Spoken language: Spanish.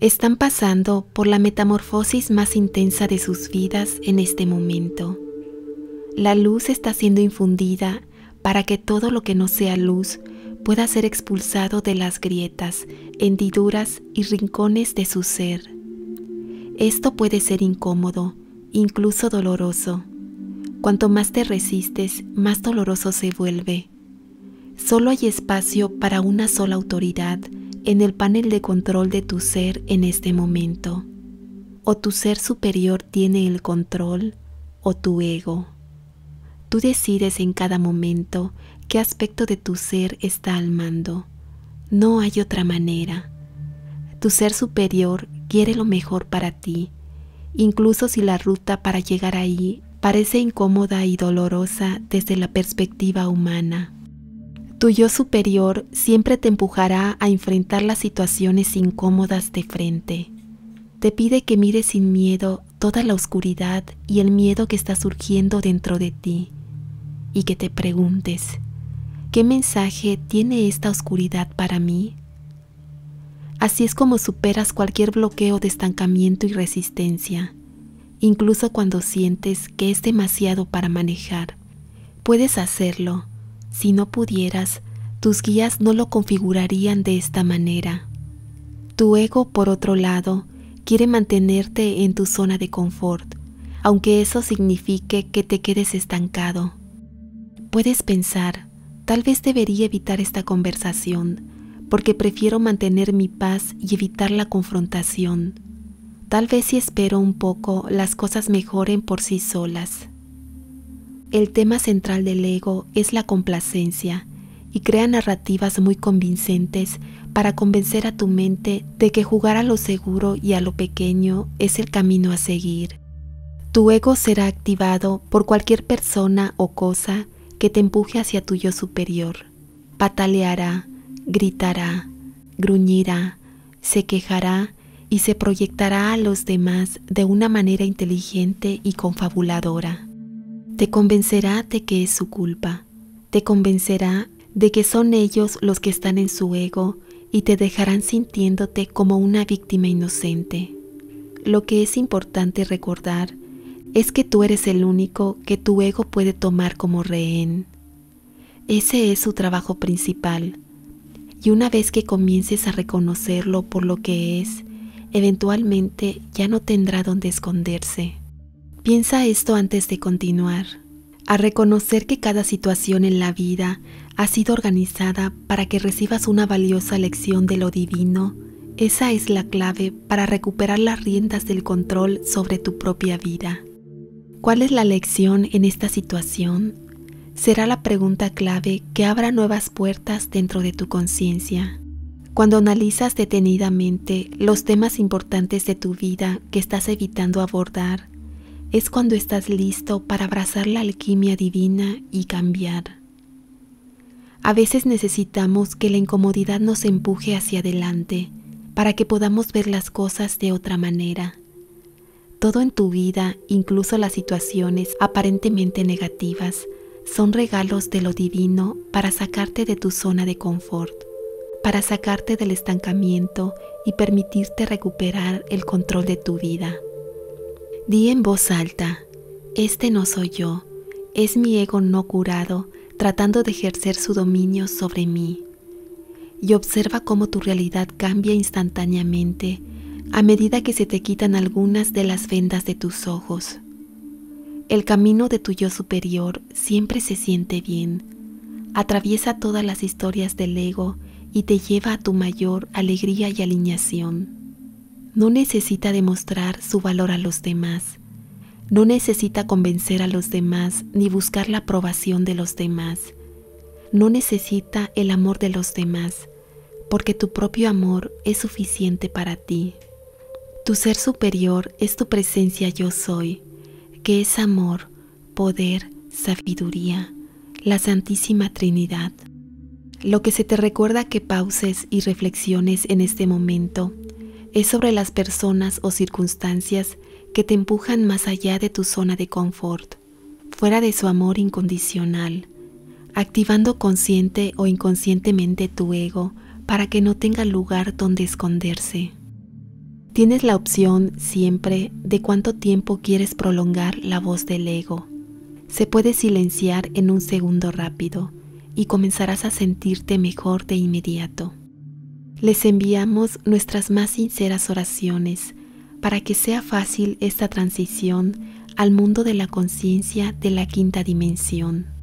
están pasando por la metamorfosis más intensa de sus vidas en este momento. La luz está siendo infundida para que todo lo que no sea luz pueda ser expulsado de las grietas, hendiduras y rincones de su ser. Esto puede ser incómodo, incluso doloroso. Cuanto más te resistes, más doloroso se vuelve. Solo hay espacio para una sola autoridad en el panel de control de tu ser en este momento. O tu ser superior tiene el control o tu ego. Tú decides en cada momento qué aspecto de tu ser está al mando. No hay otra manera. Tu ser superior quiere lo mejor para ti, incluso si la ruta para llegar ahí parece incómoda y dolorosa desde la perspectiva humana. Tu yo superior siempre te empujará a enfrentar las situaciones incómodas de frente. Te pide que mires sin miedo toda la oscuridad y el miedo que está surgiendo dentro de ti y que te preguntes, ¿qué mensaje tiene esta oscuridad para mí? Así es como superas cualquier bloqueo de estancamiento y resistencia, incluso cuando sientes que es demasiado para manejar. Puedes hacerlo si no pudieras, tus guías no lo configurarían de esta manera. Tu ego, por otro lado, quiere mantenerte en tu zona de confort, aunque eso signifique que te quedes estancado. Puedes pensar, tal vez debería evitar esta conversación, porque prefiero mantener mi paz y evitar la confrontación. Tal vez si espero un poco, las cosas mejoren por sí solas. El tema central del ego es la complacencia y crea narrativas muy convincentes para convencer a tu mente de que jugar a lo seguro y a lo pequeño es el camino a seguir. Tu ego será activado por cualquier persona o cosa que te empuje hacia tu yo superior. Pataleará, gritará, gruñirá, se quejará y se proyectará a los demás de una manera inteligente y confabuladora. Te convencerá de que es su culpa. Te convencerá de que son ellos los que están en su ego y te dejarán sintiéndote como una víctima inocente. Lo que es importante recordar es que tú eres el único que tu ego puede tomar como rehén. Ese es su trabajo principal. Y una vez que comiences a reconocerlo por lo que es, eventualmente ya no tendrá dónde esconderse. Piensa esto antes de continuar, a reconocer que cada situación en la vida ha sido organizada para que recibas una valiosa lección de lo divino, esa es la clave para recuperar las riendas del control sobre tu propia vida. ¿Cuál es la lección en esta situación? Será la pregunta clave que abra nuevas puertas dentro de tu conciencia. Cuando analizas detenidamente los temas importantes de tu vida que estás evitando abordar, es cuando estás listo para abrazar la alquimia divina y cambiar. A veces necesitamos que la incomodidad nos empuje hacia adelante para que podamos ver las cosas de otra manera. Todo en tu vida, incluso las situaciones aparentemente negativas, son regalos de lo divino para sacarte de tu zona de confort, para sacarte del estancamiento y permitirte recuperar el control de tu vida. Di en voz alta, este no soy yo, es mi ego no curado tratando de ejercer su dominio sobre mí. Y observa cómo tu realidad cambia instantáneamente a medida que se te quitan algunas de las vendas de tus ojos. El camino de tu yo superior siempre se siente bien. Atraviesa todas las historias del ego y te lleva a tu mayor alegría y alineación no necesita demostrar su valor a los demás, no necesita convencer a los demás ni buscar la aprobación de los demás, no necesita el amor de los demás, porque tu propio amor es suficiente para ti. Tu ser superior es tu presencia yo soy, que es amor, poder, sabiduría, la Santísima Trinidad. Lo que se te recuerda que pauses y reflexiones en este momento es sobre las personas o circunstancias que te empujan más allá de tu zona de confort, fuera de su amor incondicional, activando consciente o inconscientemente tu ego para que no tenga lugar donde esconderse. Tienes la opción siempre de cuánto tiempo quieres prolongar la voz del ego. Se puede silenciar en un segundo rápido y comenzarás a sentirte mejor de inmediato. Les enviamos nuestras más sinceras oraciones para que sea fácil esta transición al mundo de la conciencia de la quinta dimensión.